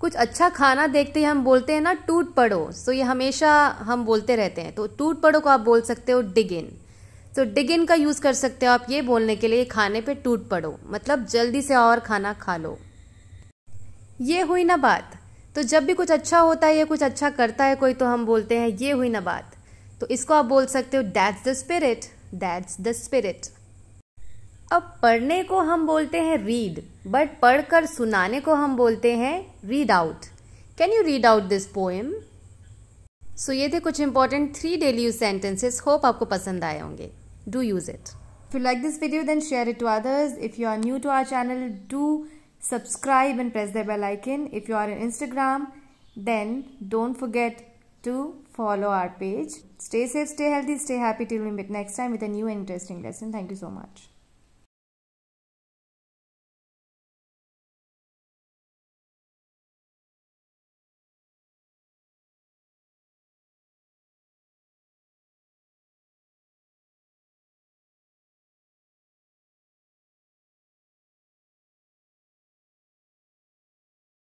कुछ अच्छा खाना देखते ही हम बोलते हैं ना टूट पड़ो सो ये हमेशा हम बोलते रहते हैं तो टूट पड़ो को आप बोल सकते हो डिग इन तो डिग इन का यूज़ कर सकते हो आप ये बोलने के लिए खाने पे टूट पड़ो मतलब जल्दी से और खाना खा लो ये हुई ना बात तो जब भी कुछ अच्छा होता है या कुछ अच्छा करता है कोई तो हम बोलते हैं ये हुई ना बात तो इसको आप बोल सकते हो that's the spirit that's the spirit अब पढ़ने को हम बोलते हैं रीड बट पढ़कर सुनाने को हम बोलते हैं read out can you read out this poem so ये थे कुछ important three daily use sentences hope आपको पसंद आए होंगे do use it if you like this video then share it to others if you are new to our channel do subscribe and press the bell icon if you are in Instagram then don't forget to follow our page stay safe stay healthy stay happy to meet next time with a new interesting lesson thank you so much